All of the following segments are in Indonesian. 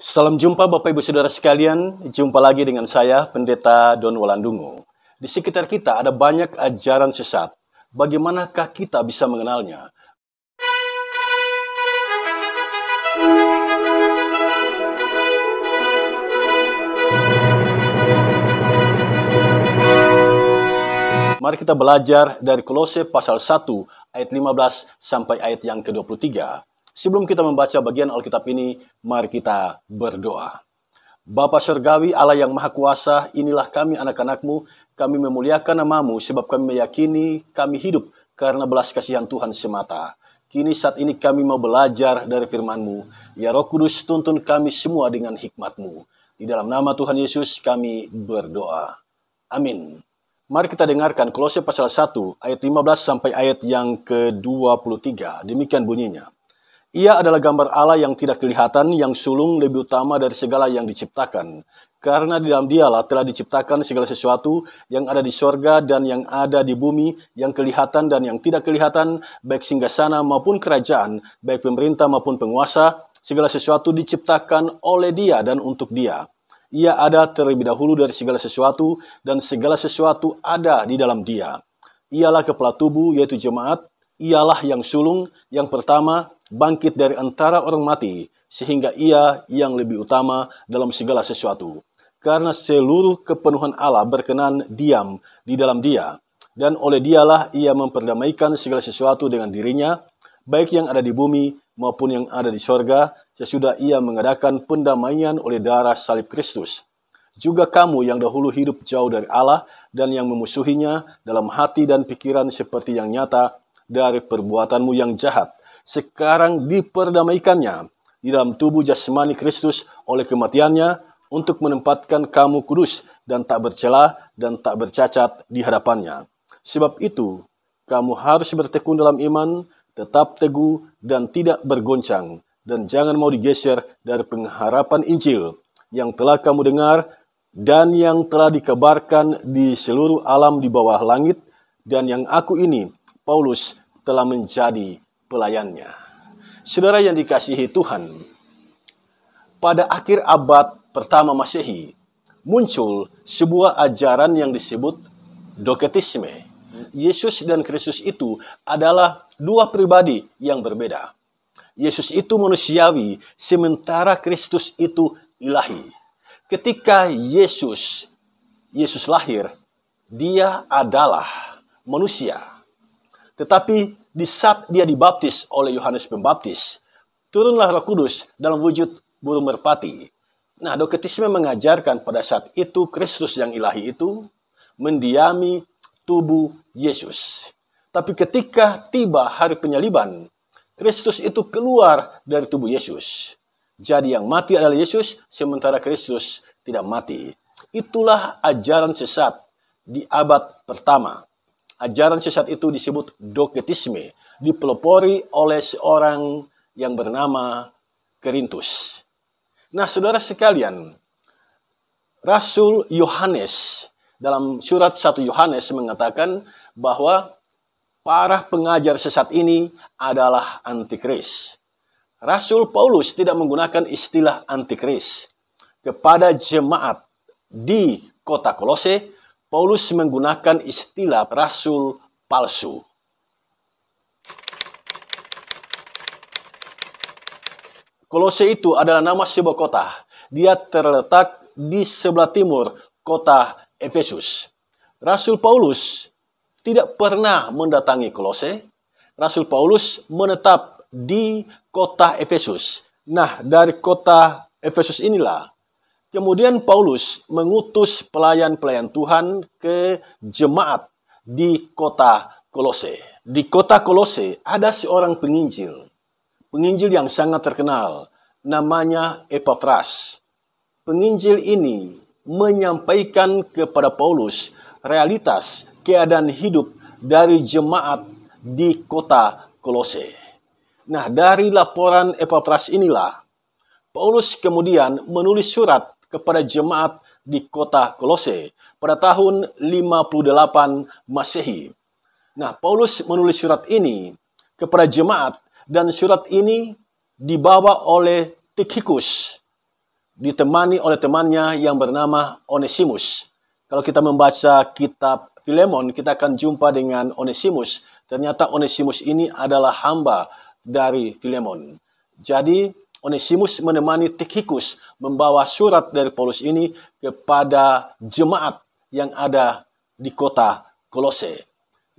Salam jumpa Bapak Ibu Saudara sekalian, jumpa lagi dengan saya Pendeta Don Walandungo. Di sekitar kita ada banyak ajaran sesat. Bagaimanakah kita bisa mengenalnya? Mari kita belajar dari Kolose pasal 1 ayat 15 sampai ayat yang ke-23. Sebelum kita membaca bagian Alkitab ini, mari kita berdoa. Bapa Surgawi Allah yang Maha Kuasa, inilah kami anak-anakmu, kami memuliakan namamu sebab kami meyakini kami hidup karena belas kasihan Tuhan semata. Kini saat ini kami mau belajar dari FirmanMu. Ya Roh Kudus, tuntun kami semua dengan hikmatMu. Di dalam nama Tuhan Yesus kami berdoa. Amin. Mari kita dengarkan Kolose pasal 1 ayat 15 sampai ayat yang ke-23. Demikian bunyinya. Ia adalah gambar Allah yang tidak kelihatan, yang sulung lebih utama dari segala yang diciptakan. Karena di dalam dialah telah diciptakan segala sesuatu yang ada di sorga dan yang ada di bumi, yang kelihatan dan yang tidak kelihatan, baik singgasana maupun kerajaan, baik pemerintah maupun penguasa, segala sesuatu diciptakan oleh dia dan untuk dia. Ia ada terlebih dahulu dari segala sesuatu, dan segala sesuatu ada di dalam dia. Ialah kepala tubuh, yaitu jemaat, ialah yang sulung, yang pertama, bangkit dari antara orang mati, sehingga ia yang lebih utama dalam segala sesuatu. Karena seluruh kepenuhan Allah berkenan diam di dalam dia, dan oleh dialah ia memperdamaikan segala sesuatu dengan dirinya, baik yang ada di bumi maupun yang ada di sorga, sesudah ia mengadakan pendamaian oleh darah salib Kristus. Juga kamu yang dahulu hidup jauh dari Allah dan yang memusuhinya dalam hati dan pikiran seperti yang nyata dari perbuatanmu yang jahat sekarang diperdamaikannya di dalam tubuh jasmani Kristus oleh kematiannya untuk menempatkan kamu kudus dan tak bercela dan tak bercacat di hadapannya. Sebab itu, kamu harus bertekun dalam iman, tetap teguh dan tidak bergoncang, dan jangan mau digeser dari pengharapan Injil yang telah kamu dengar dan yang telah dikabarkan di seluruh alam di bawah langit, dan yang aku ini, Paulus, telah menjadi pelayannya. Saudara yang dikasihi Tuhan, pada akhir abad pertama Masehi muncul sebuah ajaran yang disebut doketisme. Yesus dan Kristus itu adalah dua pribadi yang berbeda. Yesus itu manusiawi, sementara Kristus itu ilahi. Ketika Yesus Yesus lahir, dia adalah manusia. Tetapi di saat dia dibaptis oleh Yohanes Pembaptis, turunlah Roh Kudus dalam wujud burung merpati. Nah, Doketisme mengajarkan pada saat itu Kristus yang ilahi itu mendiami tubuh Yesus. Tapi ketika tiba hari penyaliban, Kristus itu keluar dari tubuh Yesus. Jadi yang mati adalah Yesus, sementara Kristus tidak mati. Itulah ajaran sesat di abad pertama. Ajaran sesat itu disebut doketisme, dipelopori oleh seorang yang bernama Kerintus. Nah, saudara sekalian, Rasul Yohanes dalam surat 1 Yohanes mengatakan bahwa para pengajar sesat ini adalah antikris. Rasul Paulus tidak menggunakan istilah antikris kepada jemaat di kota Kolose, Paulus menggunakan istilah rasul palsu. Kolose itu adalah nama sebuah kota. Dia terletak di sebelah timur kota Efesus. Rasul Paulus tidak pernah mendatangi Kolose. Rasul Paulus menetap di kota Efesus. Nah, dari kota Efesus inilah Kemudian Paulus mengutus pelayan-pelayan Tuhan ke jemaat di kota Kolose. Di kota Kolose ada seorang penginjil, penginjil yang sangat terkenal, namanya Epaphras. Penginjil ini menyampaikan kepada Paulus realitas keadaan hidup dari jemaat di kota Kolose. Nah, dari laporan Epaphras inilah Paulus kemudian menulis surat kepada jemaat di kota Kolose pada tahun 58 Masehi. Nah, Paulus menulis surat ini kepada jemaat dan surat ini dibawa oleh Tikikus ditemani oleh temannya yang bernama Onesimus. Kalau kita membaca kitab Filemon, kita akan jumpa dengan Onesimus. Ternyata Onesimus ini adalah hamba dari Filemon. Jadi Onesimus menemani Tikikus membawa surat dari Paulus ini kepada jemaat yang ada di kota Kolose.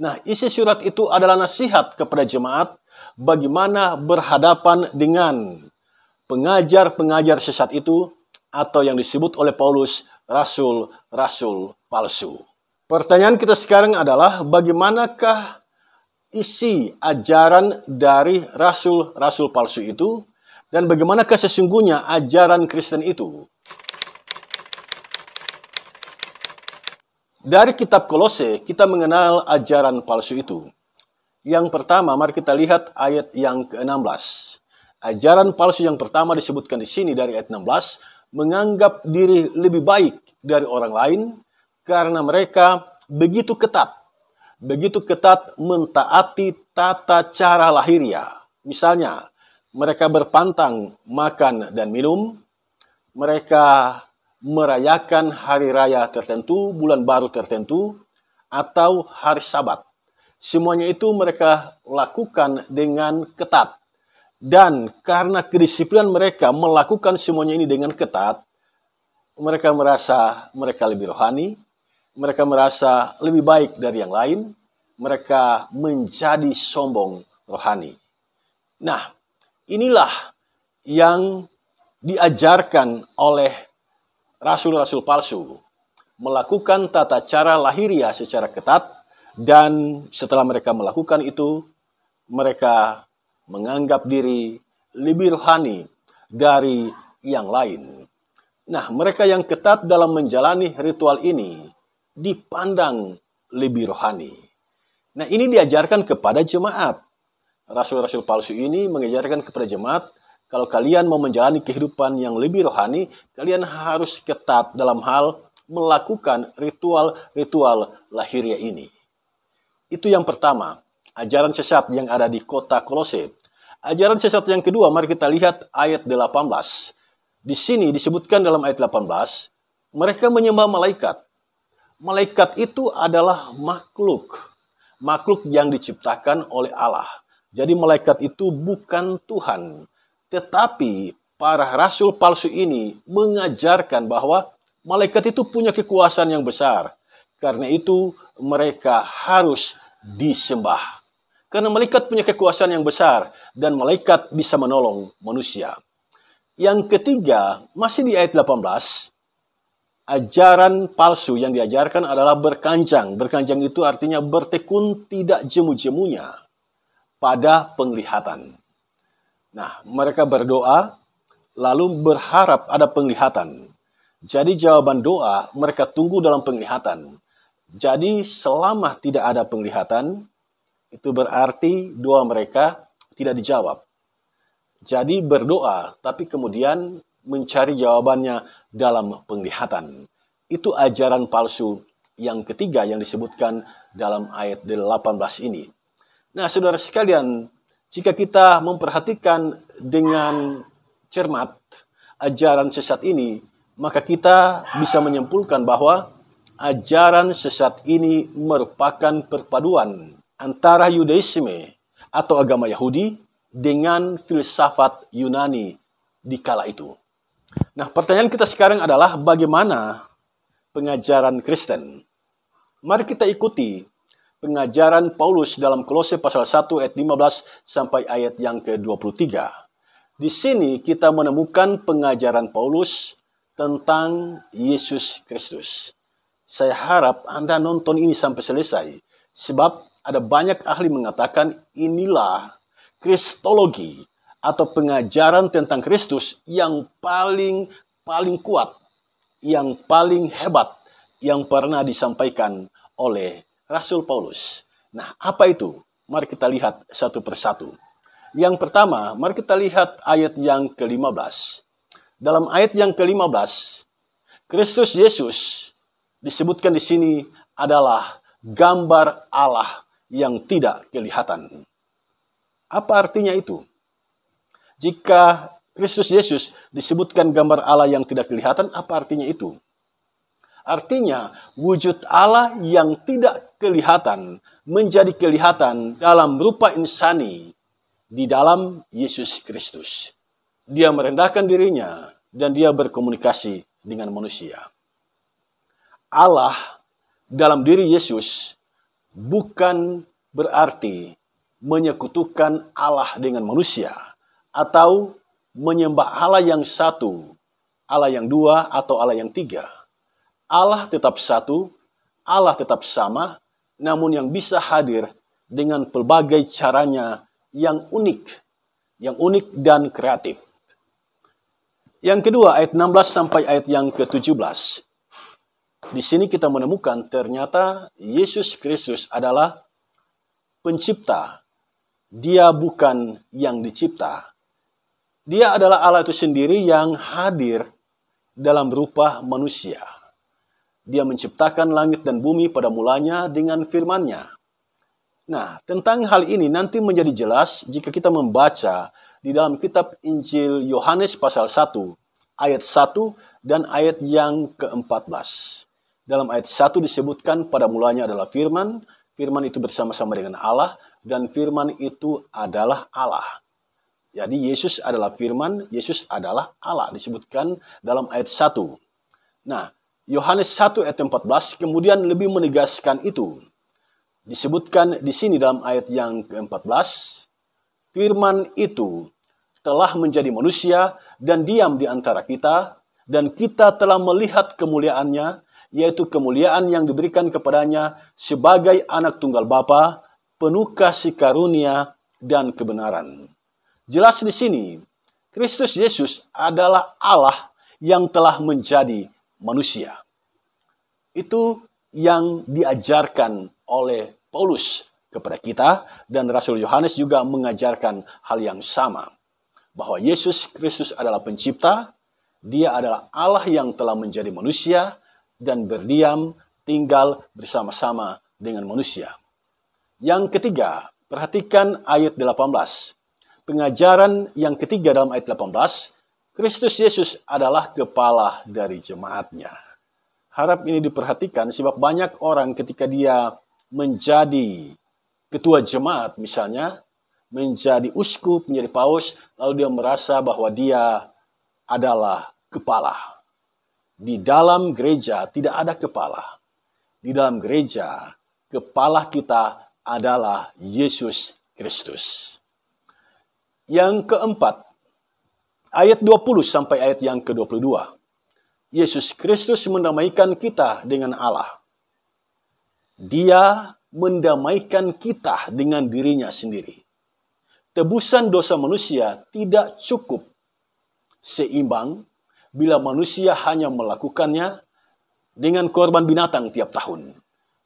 Nah, isi surat itu adalah nasihat kepada jemaat bagaimana berhadapan dengan pengajar-pengajar sesat itu atau yang disebut oleh Paulus rasul-rasul palsu. Pertanyaan kita sekarang adalah bagaimanakah isi ajaran dari rasul-rasul palsu itu dan bagaimanakah sesungguhnya ajaran Kristen itu. Dari kitab Kolose, kita mengenal ajaran palsu itu. Yang pertama, mari kita lihat ayat yang ke-16. Ajaran palsu yang pertama disebutkan di sini dari ayat 16, menganggap diri lebih baik dari orang lain karena mereka begitu ketat, begitu ketat mentaati tata cara lahiriah. Misalnya, mereka berpantang makan dan minum, mereka merayakan hari raya tertentu, bulan baru tertentu, atau hari Sabat. Semuanya itu mereka lakukan dengan ketat. Dan karena kedisiplinan mereka melakukan semuanya ini dengan ketat, mereka merasa mereka lebih rohani, mereka merasa lebih baik dari yang lain, mereka menjadi sombong rohani. Nah, Inilah yang diajarkan oleh rasul-rasul palsu. Melakukan tata cara lahiriah secara ketat dan setelah mereka melakukan itu, mereka menganggap diri lebih rohani dari yang lain. Nah, mereka yang ketat dalam menjalani ritual ini dipandang lebih rohani. Nah, ini diajarkan kepada jemaat rasul-rasul palsu ini mengejarkan kepada jemaat, kalau kalian mau menjalani kehidupan yang lebih rohani, kalian harus ketat dalam hal melakukan ritual-ritual lahirnya ini. Itu yang pertama, ajaran sesat yang ada di kota Kolose. Ajaran sesat yang kedua, mari kita lihat ayat 18. Di sini disebutkan dalam ayat 18, mereka menyembah malaikat. Malaikat itu adalah makhluk, makhluk yang diciptakan oleh Allah jadi malaikat itu bukan Tuhan, tetapi para rasul palsu ini mengajarkan bahwa malaikat itu punya kekuasaan yang besar. Karena itu mereka harus disembah. Karena malaikat punya kekuasaan yang besar dan malaikat bisa menolong manusia. Yang ketiga, masih di ayat 18, ajaran palsu yang diajarkan adalah berkanjang. Berkanjang itu artinya bertekun tidak jemu-jemunya pada penglihatan. Nah, mereka berdoa lalu berharap ada penglihatan. Jadi jawaban doa mereka tunggu dalam penglihatan. Jadi selama tidak ada penglihatan, itu berarti doa mereka tidak dijawab. Jadi berdoa, tapi kemudian mencari jawabannya dalam penglihatan. Itu ajaran palsu yang ketiga yang disebutkan dalam ayat 18 ini. Nah, saudara sekalian, jika kita memperhatikan dengan cermat ajaran sesat ini, maka kita bisa menyimpulkan bahwa ajaran sesat ini merupakan perpaduan antara Yudaisme atau agama Yahudi dengan filsafat Yunani di kala itu. Nah, pertanyaan kita sekarang adalah bagaimana pengajaran Kristen? Mari kita ikuti pengajaran Paulus dalam Kolose pasal 1 ayat 15 sampai ayat yang ke-23. Di sini kita menemukan pengajaran Paulus tentang Yesus Kristus. Saya harap Anda nonton ini sampai selesai. Sebab ada banyak ahli mengatakan inilah Kristologi atau pengajaran tentang Kristus yang paling paling kuat, yang paling hebat yang pernah disampaikan oleh Rasul Paulus. Nah, apa itu? Mari kita lihat satu persatu. Yang pertama, mari kita lihat ayat yang ke-15. Dalam ayat yang ke-15, Kristus Yesus disebutkan di sini adalah gambar Allah yang tidak kelihatan. Apa artinya itu? Jika Kristus Yesus disebutkan gambar Allah yang tidak kelihatan, apa artinya itu? Artinya, wujud Allah yang tidak kelihatan menjadi kelihatan dalam rupa insani di dalam Yesus Kristus. Dia merendahkan dirinya dan dia berkomunikasi dengan manusia. Allah dalam diri Yesus bukan berarti menyekutukan Allah dengan manusia atau menyembah Allah yang satu, Allah yang dua, atau Allah yang tiga Allah tetap satu, Allah tetap sama, namun yang bisa hadir dengan pelbagai caranya yang unik, yang unik dan kreatif. Yang kedua, ayat 16 sampai ayat yang ke-17. Di sini kita menemukan ternyata Yesus Kristus adalah pencipta. Dia bukan yang dicipta. Dia adalah Allah itu sendiri yang hadir dalam rupa manusia. Dia menciptakan langit dan bumi pada mulanya dengan firman-Nya. Nah, tentang hal ini nanti menjadi jelas jika kita membaca di dalam kitab Injil Yohanes pasal 1, ayat 1 dan ayat yang ke-14. Dalam ayat 1 disebutkan pada mulanya adalah firman, firman itu bersama-sama dengan Allah, dan firman itu adalah Allah. Jadi Yesus adalah firman, Yesus adalah Allah disebutkan dalam ayat 1. Nah, Yohanes 1 ayat 14 kemudian lebih menegaskan itu. Disebutkan di sini dalam ayat yang ke-14, firman itu telah menjadi manusia dan diam di antara kita, dan kita telah melihat kemuliaannya, yaitu kemuliaan yang diberikan kepadanya sebagai anak tunggal Bapa, penuh kasih karunia dan kebenaran. Jelas di sini, Kristus Yesus adalah Allah yang telah menjadi manusia. Itu yang diajarkan oleh Paulus kepada kita dan Rasul Yohanes juga mengajarkan hal yang sama bahwa Yesus Kristus adalah pencipta, dia adalah Allah yang telah menjadi manusia dan berdiam tinggal bersama-sama dengan manusia. Yang ketiga, perhatikan ayat 18. Pengajaran yang ketiga dalam ayat 18 Kristus Yesus adalah kepala dari jemaatnya. Harap ini diperhatikan sebab banyak orang ketika dia menjadi ketua jemaat misalnya, menjadi uskup, menjadi paus, lalu dia merasa bahwa dia adalah kepala. Di dalam gereja tidak ada kepala. Di dalam gereja, kepala kita adalah Yesus Kristus. Yang keempat, ayat 20 sampai ayat yang ke-22. Yesus Kristus mendamaikan kita dengan Allah. Dia mendamaikan kita dengan dirinya sendiri. Tebusan dosa manusia tidak cukup seimbang bila manusia hanya melakukannya dengan korban binatang tiap tahun,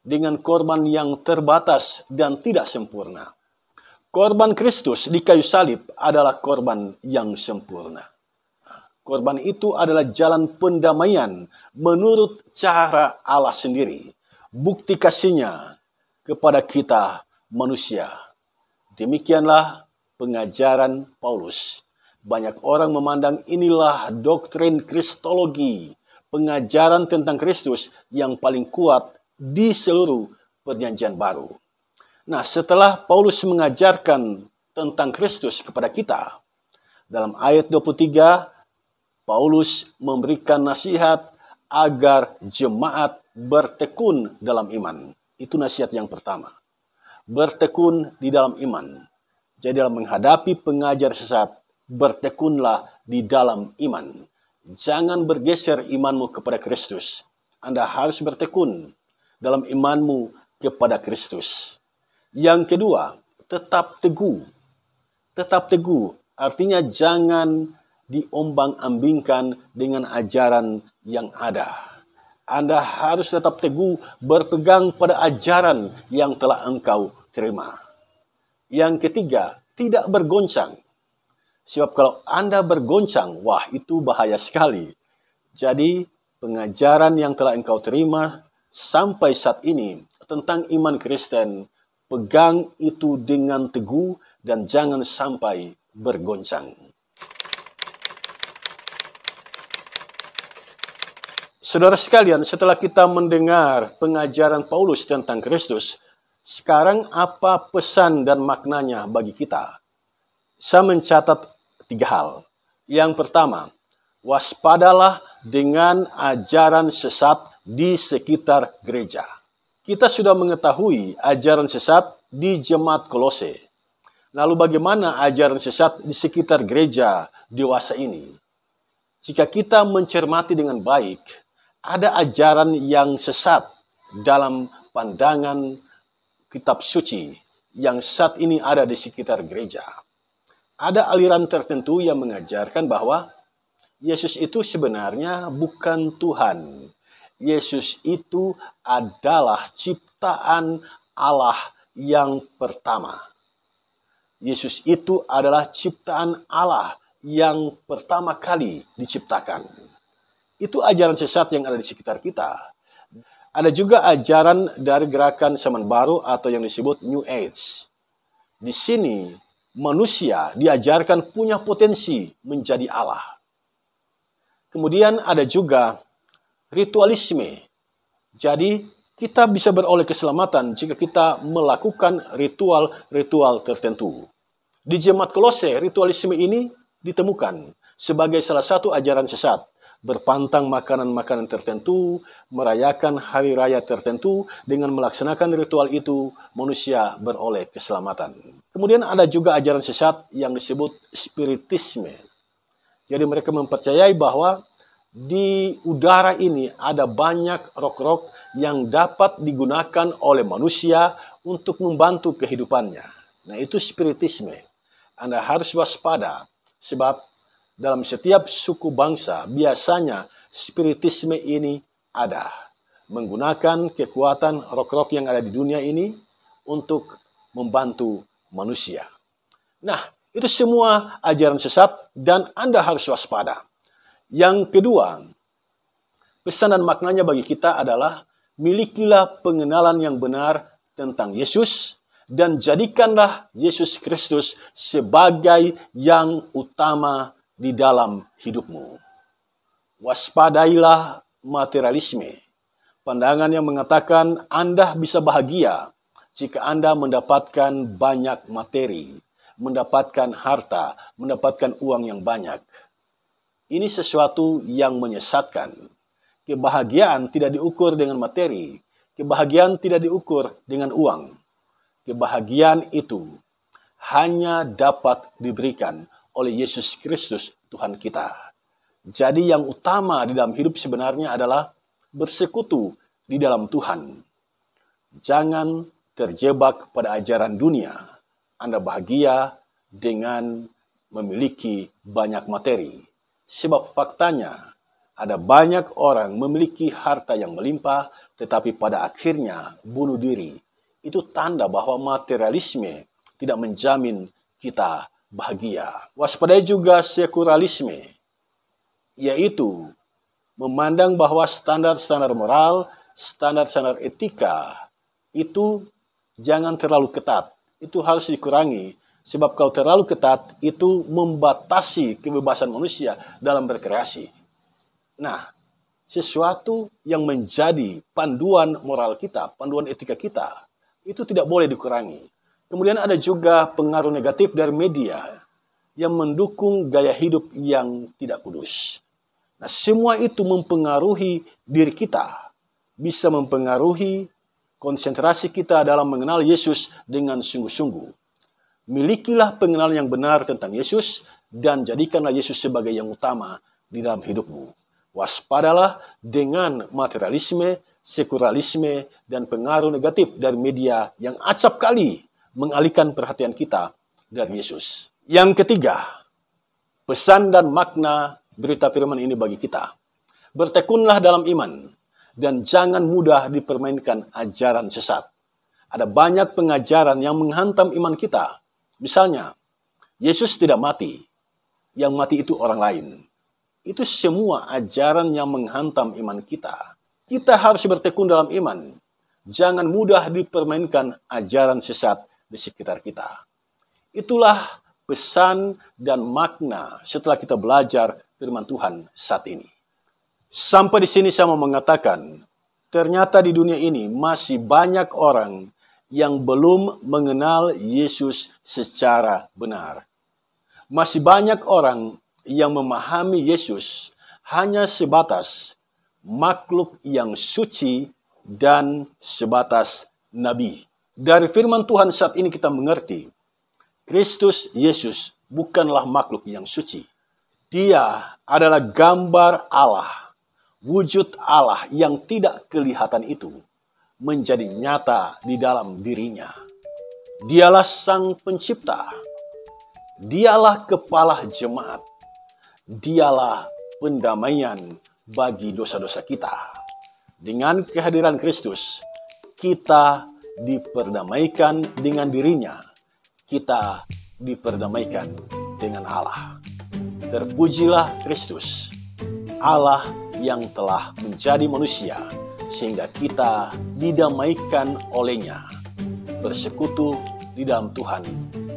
dengan korban yang terbatas dan tidak sempurna. Korban Kristus di kayu salib adalah korban yang sempurna. Korban itu adalah jalan pendamaian menurut cara Allah sendiri. Bukti kasihnya kepada kita manusia. Demikianlah pengajaran Paulus. Banyak orang memandang inilah doktrin kristologi, pengajaran tentang Kristus yang paling kuat di seluruh perjanjian baru. Nah, setelah Paulus mengajarkan tentang Kristus kepada kita, dalam ayat 23, Paulus memberikan nasihat agar jemaat bertekun dalam iman. Itu nasihat yang pertama. Bertekun di dalam iman. Jadi dalam menghadapi pengajar sesat, bertekunlah di dalam iman. Jangan bergeser imanmu kepada Kristus. Anda harus bertekun dalam imanmu kepada Kristus. Yang kedua, tetap teguh. Tetap teguh artinya jangan diombang-ambingkan dengan ajaran yang ada. Anda harus tetap teguh berpegang pada ajaran yang telah engkau terima. Yang ketiga, tidak bergoncang. Sebab kalau Anda bergoncang, wah itu bahaya sekali. Jadi, pengajaran yang telah engkau terima sampai saat ini tentang iman Kristen pegang itu dengan teguh dan jangan sampai bergoncang. Saudara sekalian, setelah kita mendengar pengajaran Paulus tentang Kristus, sekarang apa pesan dan maknanya bagi kita? Saya mencatat tiga hal. Yang pertama, waspadalah dengan ajaran sesat di sekitar gereja. Kita sudah mengetahui ajaran sesat di jemaat Kolose. Lalu bagaimana ajaran sesat di sekitar gereja dewasa ini? Jika kita mencermati dengan baik, ada ajaran yang sesat dalam pandangan kitab suci yang saat ini ada di sekitar gereja. Ada aliran tertentu yang mengajarkan bahwa Yesus itu sebenarnya bukan Tuhan, Yesus itu adalah ciptaan Allah yang pertama. Yesus itu adalah ciptaan Allah yang pertama kali diciptakan. Itu ajaran sesat yang ada di sekitar kita. Ada juga ajaran dari gerakan zaman baru atau yang disebut New Age. Di sini manusia diajarkan punya potensi menjadi Allah. Kemudian ada juga ritualisme. Jadi, kita bisa beroleh keselamatan jika kita melakukan ritual-ritual tertentu. Di jemaat Kolose, ritualisme ini ditemukan sebagai salah satu ajaran sesat, berpantang makanan-makanan tertentu, merayakan hari raya tertentu, dengan melaksanakan ritual itu, manusia beroleh keselamatan. Kemudian ada juga ajaran sesat yang disebut spiritisme. Jadi mereka mempercayai bahwa di udara ini ada banyak rok-rok yang dapat digunakan oleh manusia untuk membantu kehidupannya. Nah, itu spiritisme. Anda harus waspada sebab dalam setiap suku bangsa biasanya spiritisme ini ada. Menggunakan kekuatan rok-rok yang ada di dunia ini untuk membantu manusia. Nah, itu semua ajaran sesat dan Anda harus waspada. Yang kedua, pesan dan maknanya bagi kita adalah milikilah pengenalan yang benar tentang Yesus dan jadikanlah Yesus Kristus sebagai yang utama di dalam hidupmu. Waspadailah materialisme, pandangan yang mengatakan Anda bisa bahagia jika Anda mendapatkan banyak materi, mendapatkan harta, mendapatkan uang yang banyak ini sesuatu yang menyesatkan. Kebahagiaan tidak diukur dengan materi. Kebahagiaan tidak diukur dengan uang. Kebahagiaan itu hanya dapat diberikan oleh Yesus Kristus Tuhan kita. Jadi yang utama di dalam hidup sebenarnya adalah bersekutu di dalam Tuhan. Jangan terjebak pada ajaran dunia. Anda bahagia dengan memiliki banyak materi Sebab faktanya, ada banyak orang memiliki harta yang melimpah, tetapi pada akhirnya bunuh diri. Itu tanda bahwa materialisme tidak menjamin kita bahagia. Waspadai juga sekuralisme, yaitu memandang bahwa standar-standar moral, standar-standar etika itu jangan terlalu ketat. Itu harus dikurangi Sebab kalau terlalu ketat, itu membatasi kebebasan manusia dalam berkreasi. Nah, sesuatu yang menjadi panduan moral kita, panduan etika kita, itu tidak boleh dikurangi. Kemudian ada juga pengaruh negatif dari media yang mendukung gaya hidup yang tidak kudus. Nah, semua itu mempengaruhi diri kita, bisa mempengaruhi konsentrasi kita dalam mengenal Yesus dengan sungguh-sungguh Milikilah pengenalan yang benar tentang Yesus dan jadikanlah Yesus sebagai yang utama di dalam hidupmu. Waspadalah dengan materialisme, sekuralisme, dan pengaruh negatif dari media yang acap kali mengalihkan perhatian kita dari Yesus. Yang ketiga, pesan dan makna berita firman ini bagi kita. Bertekunlah dalam iman dan jangan mudah dipermainkan ajaran sesat. Ada banyak pengajaran yang menghantam iman kita Misalnya, Yesus tidak mati, yang mati itu orang lain. Itu semua ajaran yang menghantam iman kita. Kita harus bertekun dalam iman. Jangan mudah dipermainkan ajaran sesat di sekitar kita. Itulah pesan dan makna setelah kita belajar firman Tuhan saat ini. Sampai di sini saya mau mengatakan, ternyata di dunia ini masih banyak orang yang belum mengenal Yesus secara benar. Masih banyak orang yang memahami Yesus hanya sebatas makhluk yang suci dan sebatas nabi. Dari firman Tuhan saat ini kita mengerti, Kristus Yesus bukanlah makhluk yang suci. Dia adalah gambar Allah, wujud Allah yang tidak kelihatan itu menjadi nyata di dalam dirinya. Dialah Sang Pencipta, Dialah Kepala Jemaat, Dialah pendamaian bagi dosa-dosa kita. Dengan kehadiran Kristus, kita diperdamaikan dengan dirinya, kita diperdamaikan dengan Allah. Terpujilah Kristus, Allah yang telah menjadi manusia sehingga kita didamaikan olehnya, bersekutu di dalam Tuhan,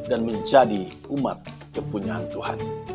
dan menjadi umat kepunyaan Tuhan.